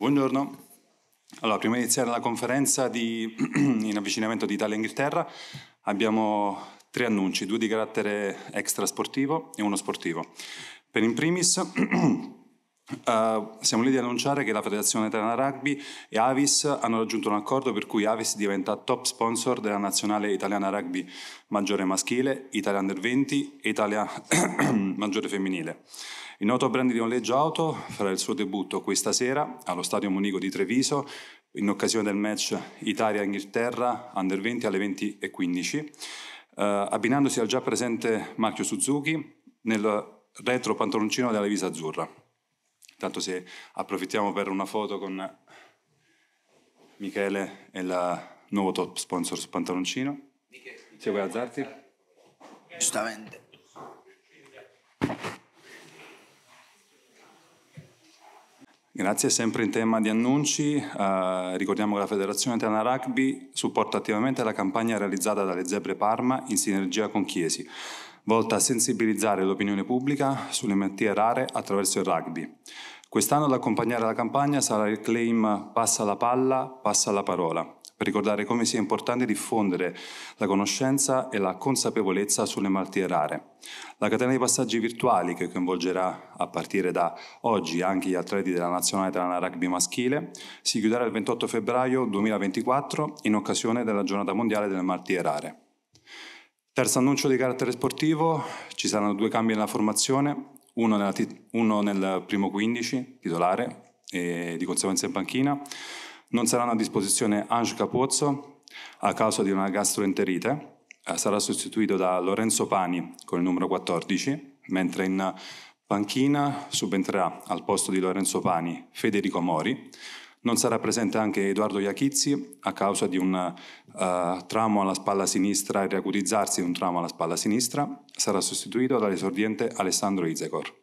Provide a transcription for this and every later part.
Buongiorno. Allora, prima di iniziare la conferenza di, in avvicinamento di Italia e Inghilterra abbiamo tre annunci, due di carattere extra sportivo e uno sportivo. Per in primis Uh, siamo lì di annunciare che la Federazione Italiana Rugby e Avis hanno raggiunto un accordo per cui Avis diventa top sponsor della nazionale italiana rugby maggiore maschile, Italia Under 20 e Italia maggiore femminile. Il noto brand di noleggio auto farà il suo debutto questa sera allo Stadio Munico di Treviso in occasione del match Italia-Inghilterra Under 20 alle 20.15, uh, eh, abbinandosi al già presente marchio Suzuki nel retro pantaloncino della divisa azzurra. Intanto se approfittiamo per una foto con Michele e il nuovo top sponsor su Pantaloncino. Michele, se vuoi alzarti. Giustamente. Grazie, sempre in tema di annunci, eh, ricordiamo che la Federazione Italiana Rugby supporta attivamente la campagna realizzata dalle Zebre Parma in sinergia con Chiesi volta a sensibilizzare l'opinione pubblica sulle malattie rare attraverso il rugby. Quest'anno ad accompagnare la campagna sarà il claim Passa la palla, passa la parola, per ricordare come sia importante diffondere la conoscenza e la consapevolezza sulle malattie rare. La catena di passaggi virtuali che coinvolgerà a partire da oggi anche gli atleti della nazionale italiana rugby maschile si chiuderà il 28 febbraio 2024 in occasione della giornata mondiale delle malattie rare. Terzo annuncio di carattere sportivo, ci saranno due cambi nella formazione, uno, nella, uno nel primo 15 titolare e di conseguenza in panchina. Non saranno a disposizione Ange Capozzo a causa di una gastroenterite, eh, sarà sostituito da Lorenzo Pani con il numero 14, mentre in panchina subentrerà al posto di Lorenzo Pani Federico Mori, non sarà presente anche Edoardo Iachizzi a causa di un uh, tramo alla spalla sinistra e riacutizzarsi di un tramo alla spalla sinistra. Sarà sostituito dall'esordiente Alessandro Izegor.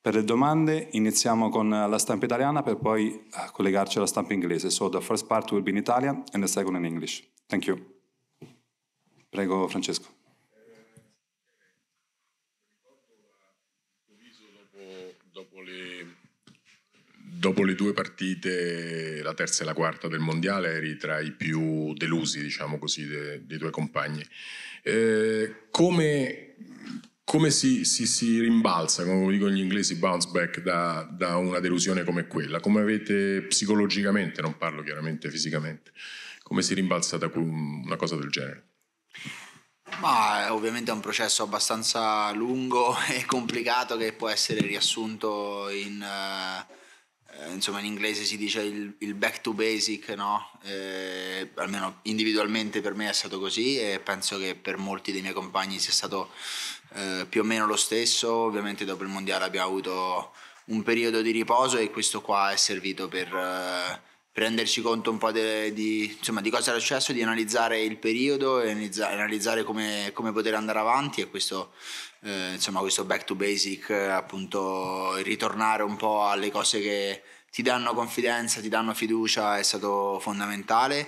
Per le domande iniziamo con la stampa italiana per poi eh, collegarci alla stampa inglese. So the first part will be in Italian and the second in English. Thank you. Prego Francesco. Eh, dopo, dopo le Dopo le due partite, la terza e la quarta del mondiale, eri tra i più delusi, diciamo così, dei, dei tuoi compagni. Eh, come, come si, si, si, rimbalza, come dicono gli inglesi, bounce back da, da, una delusione come quella? Come avete psicologicamente, non parlo chiaramente fisicamente, come si rimbalza da una cosa del genere? Ma eh, ovviamente è un processo abbastanza lungo e complicato che può essere riassunto in... Uh eh, insomma in inglese si dice il, il back to basic, no? Eh, almeno individualmente per me è stato così e penso che per molti dei miei compagni sia stato eh, più o meno lo stesso. Ovviamente dopo il mondiale abbiamo avuto un periodo di riposo e questo qua è servito per eh, renderci conto un po' de, di, insomma, di, cosa era successo, di analizzare il periodo e analizzare come, come poter andare avanti e questo, eh, insomma, questo back to basic, appunto ritornare un po' alle cose che ti danno confidenza, ti danno fiducia è stato fondamentale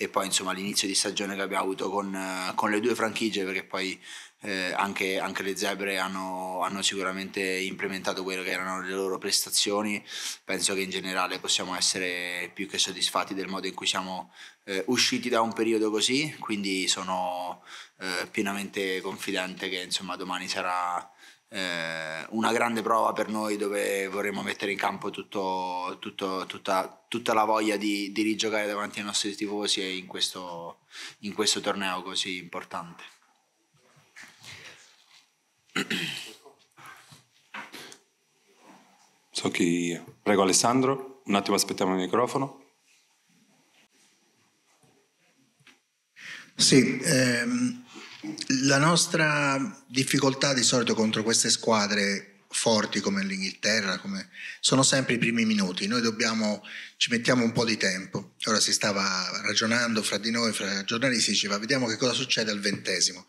e poi insomma l'inizio di stagione che abbiamo avuto con, eh, con le due franchigie perché poi eh, anche, anche, le zebre hanno, hanno, sicuramente implementato quelle che erano le loro prestazioni penso che in generale possiamo essere più che soddisfatti del modo in cui siamo eh, usciti da un periodo così quindi sono eh, pienamente confidente che insomma domani sarà eh, una grande prova per noi dove vorremmo mettere in campo tutto, tutto, tutta, tutta, la voglia di, di, rigiocare davanti ai nostri tifosi e in questo, in questo torneo così importante. So chi... Prego Alessandro, un attimo aspettiamo il microfono. Sì, ehm, la nostra difficoltà di solito contro queste squadre forti come l'Inghilterra come... sono sempre i primi minuti, noi dobbiamo, ci mettiamo un po' di tempo. Ora si stava ragionando fra di noi, fra giornalisti, diceva vediamo che cosa succede al ventesimo.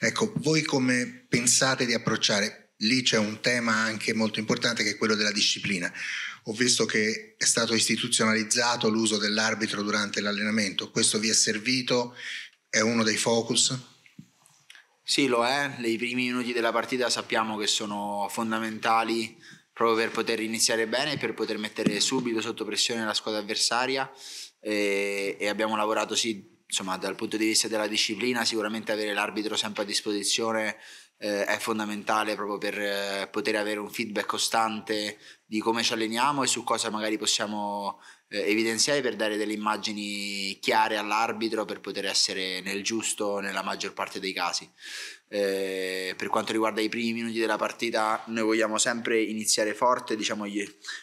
Ecco, voi come pensate di approcciare? Lì c'è un tema anche molto importante che è quello della disciplina. Ho visto che è stato istituzionalizzato l'uso dell'arbitro durante l'allenamento, questo vi è servito? È uno dei focus? Sì, lo è. I primi minuti della partita sappiamo che sono fondamentali proprio per poter iniziare bene e per poter mettere subito sotto pressione la squadra avversaria. E, e abbiamo lavorato sì, insomma, dal punto di vista della disciplina, sicuramente avere l'arbitro sempre a disposizione eh, è fondamentale proprio per eh, poter avere un feedback costante di come ci alleniamo e su cosa magari possiamo eh, evidenziare per dare delle immagini chiare all'arbitro per poter essere nel giusto nella maggior parte dei casi. Eh, per quanto riguarda i primi minuti della partita, noi vogliamo sempre iniziare forte, diciamo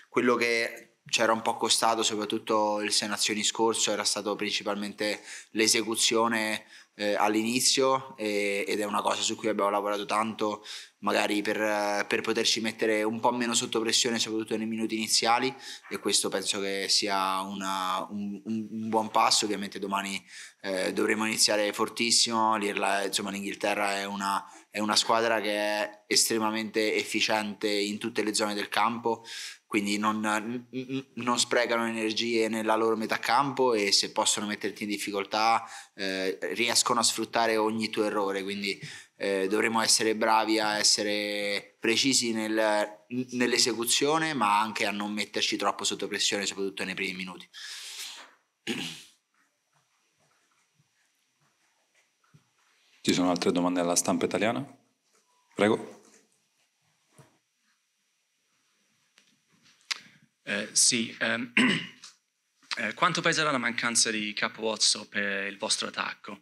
quello che c'era un po' costato, soprattutto il Sei scorso, era stato principalmente l'esecuzione eh, all'inizio e, eh, ed è una cosa su cui abbiamo lavorato tanto magari per, eh, per, poterci mettere un po' meno sotto pressione soprattutto nei minuti iniziali e questo penso che sia una, un, un, buon passo ovviamente domani eh, dovremo iniziare fortissimo insomma l'Inghilterra è una, è una squadra che è estremamente efficiente in tutte le zone del campo quindi non, non, sprecano energie nella loro metà campo e se possono metterti in difficoltà eh, riescono a sfruttare ogni tuo errore, quindi eh, dovremo essere bravi a essere precisi nel, nell'esecuzione ma anche a non metterci troppo sotto pressione soprattutto nei primi minuti. Ci sono altre domande alla stampa italiana? Prego. Eh, sì, ehm, eh, quanto peserà la mancanza di Capozzo per il vostro attacco?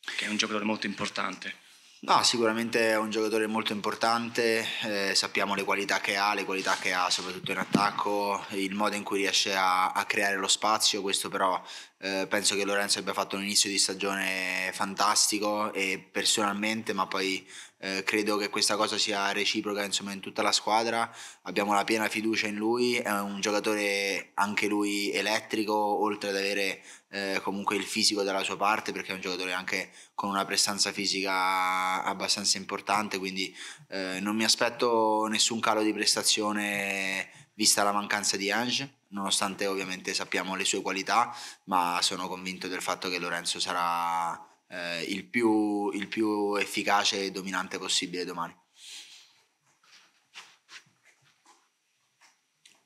Che è un giocatore molto importante. No, sicuramente è un giocatore molto importante, eh, sappiamo le qualità che ha, le qualità che ha soprattutto in attacco, il modo in cui riesce a, a creare lo spazio, questo però eh, penso che Lorenzo abbia fatto un inizio di stagione fantastico e personalmente, ma poi eh, credo che questa cosa sia reciproca insomma, in tutta la squadra. Abbiamo la piena fiducia in lui, è un giocatore anche lui elettrico, oltre ad avere eh, comunque il fisico dalla sua parte, perché è un giocatore anche con una prestanza fisica abbastanza importante, quindi eh, non mi aspetto nessun calo di prestazione vista la mancanza di Ange nonostante ovviamente sappiamo le sue qualità, ma sono convinto del fatto che Lorenzo sarà eh, il, più, il più efficace e dominante possibile domani.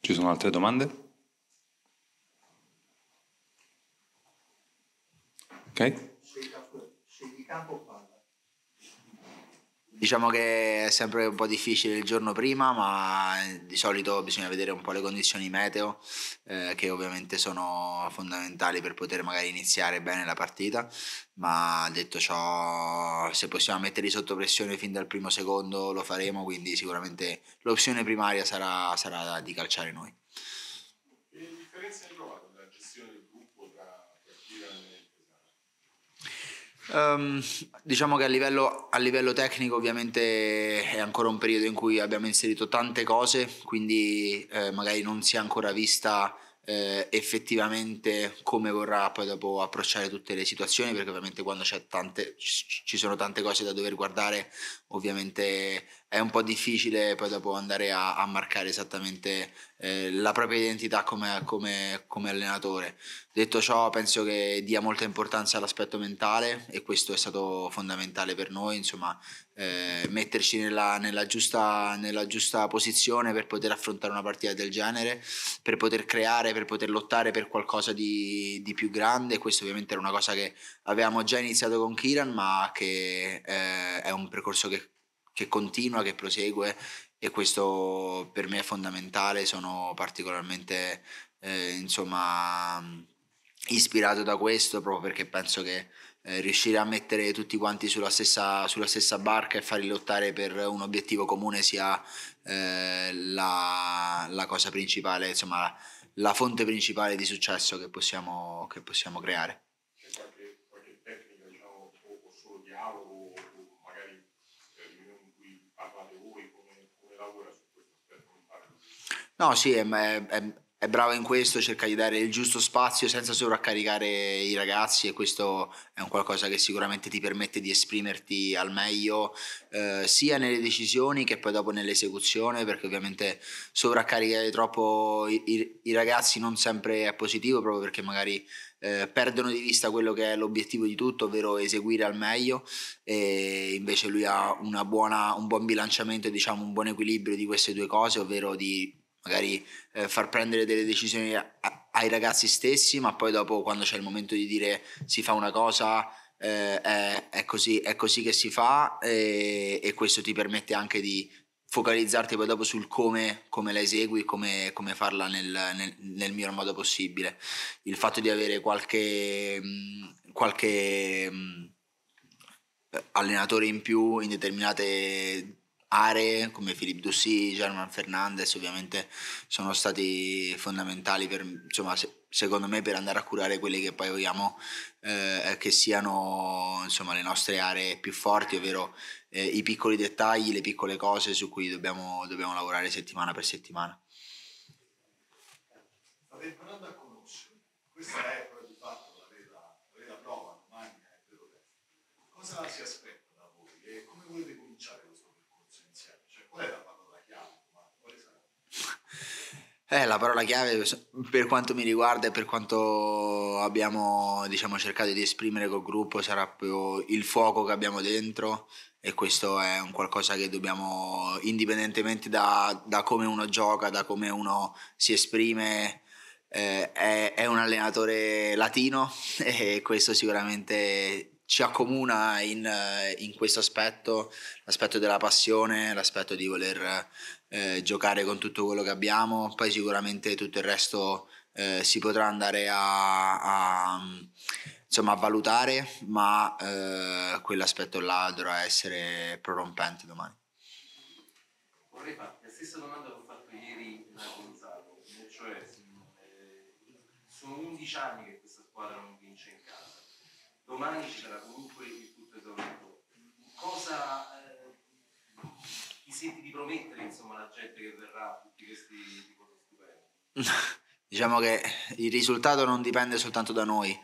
Ci sono altre domande? Ok. Scegli campo, scegli campo Diciamo che è sempre un po' difficile il giorno prima, ma di solito bisogna vedere un po' le condizioni meteo, eh, che ovviamente sono fondamentali per poter magari iniziare bene la partita. Ma detto ciò, se possiamo metterli sotto pressione fin dal primo secondo lo faremo, quindi sicuramente l'opzione primaria sarà, sarà di calciare noi. Che differenza è Um, diciamo che a livello, a livello, tecnico ovviamente è ancora un periodo in cui abbiamo inserito tante cose, quindi eh, magari non si è ancora vista eh, effettivamente come vorrà poi dopo approcciare tutte le situazioni, perché ovviamente quando tante, ci sono tante cose da dover guardare, ovviamente è un po' difficile poi dopo andare a, a marcare esattamente eh, la propria identità come, come, come, allenatore. Detto ciò, penso che dia molta importanza all'aspetto mentale e questo è stato fondamentale per noi, insomma, eh, metterci nella, nella, giusta, nella giusta posizione per poter affrontare una partita del genere, per poter creare, per poter lottare per qualcosa di, di più grande. Questo ovviamente era una cosa che avevamo già iniziato con Kiran, ma che eh, è un percorso che che continua, che prosegue e questo per me è fondamentale, sono particolarmente eh, insomma ispirato da questo proprio perché penso che eh, riuscire a mettere tutti quanti sulla stessa, sulla stessa, barca e farli lottare per un obiettivo comune sia eh, la, la, cosa principale, insomma la, fonte principale di successo che possiamo, che possiamo creare. No, sì, è, è, è bravo in questo, cerca di dare il giusto spazio senza sovraccaricare i ragazzi e questo è un qualcosa che sicuramente ti permette di esprimerti al meglio eh, sia nelle decisioni che poi dopo nell'esecuzione perché ovviamente sovraccaricare troppo i, i, i ragazzi non sempre è positivo proprio perché magari eh, perdono di vista quello che è l'obiettivo di tutto, ovvero eseguire al meglio e invece lui ha buona, un buon bilanciamento, diciamo un buon equilibrio di queste due cose, ovvero di magari eh, far prendere delle decisioni a, ai ragazzi stessi, ma poi dopo quando c'è il momento di dire si fa una cosa, eh, è, è, così, è, così, che si fa e, e, questo ti permette anche di focalizzarti poi dopo sul come, come la esegui, come, come farla nel, nel, nel, miglior modo possibile. Il fatto di avere qualche, mm, qualche mm, allenatore in più in determinate aree come Philippe Dossi, German Fernandez ovviamente sono stati fondamentali per, insomma, se, secondo me per andare a curare quelle che poi vogliamo eh, che siano insomma, le nostre aree più forti, ovvero eh, i piccoli dettagli, le piccole cose su cui dobbiamo, dobbiamo lavorare settimana per settimana. State imparando a conoscere, questa è di fatto la vera, la vera prova domani è quello che cosa si aspetta? Eh, la parola chiave per quanto mi riguarda e per quanto abbiamo diciamo, cercato di esprimere col gruppo sarà più il fuoco che abbiamo dentro e questo è un qualcosa che dobbiamo, indipendentemente da, da come uno gioca, da come uno si esprime, eh, è, è un allenatore latino e questo sicuramente ci accomuna in, in, questo aspetto, l'aspetto della passione, l'aspetto di voler eh, giocare con tutto quello che abbiamo, poi sicuramente tutto il resto eh, si potrà andare a, a, insomma, a valutare, ma eh, quell'aspetto là dovrà essere prorompente domani. Vorrei fare la stessa domanda che ho fatto ieri a Gonzalo, cioè eh, sono 11 anni che questa squadra non vince in casa, domani ci sarà comunque il tutto esaurito. Cosa eh, ti senti di promettere insomma alla gente che verrà tutti questi cose stupende? diciamo che il risultato non dipende soltanto da noi.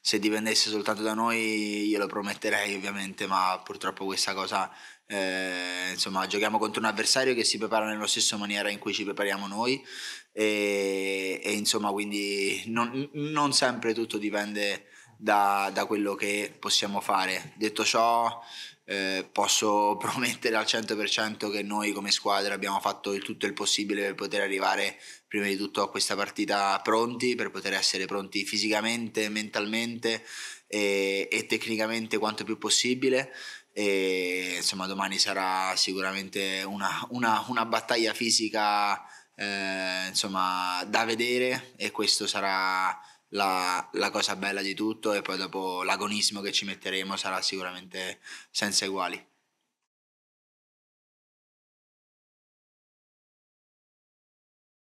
Se dipendesse soltanto da noi, io lo prometterei ovviamente, ma purtroppo questa cosa, eh, insomma, giochiamo contro un avversario che si prepara nella stessa maniera in cui ci prepariamo noi e, e insomma, quindi non, non sempre tutto dipende da, da quello che possiamo fare. Detto ciò, eh, posso promettere al 100% che noi come squadra abbiamo fatto il tutto il possibile per poter arrivare prima di tutto a questa partita pronti, per poter essere pronti fisicamente, mentalmente e, e tecnicamente quanto più possibile. E, insomma domani sarà sicuramente una, una, una battaglia fisica eh, insomma, da vedere e questo sarà la, la, cosa bella di tutto e poi dopo l'agonismo che ci metteremo sarà sicuramente senza eguali.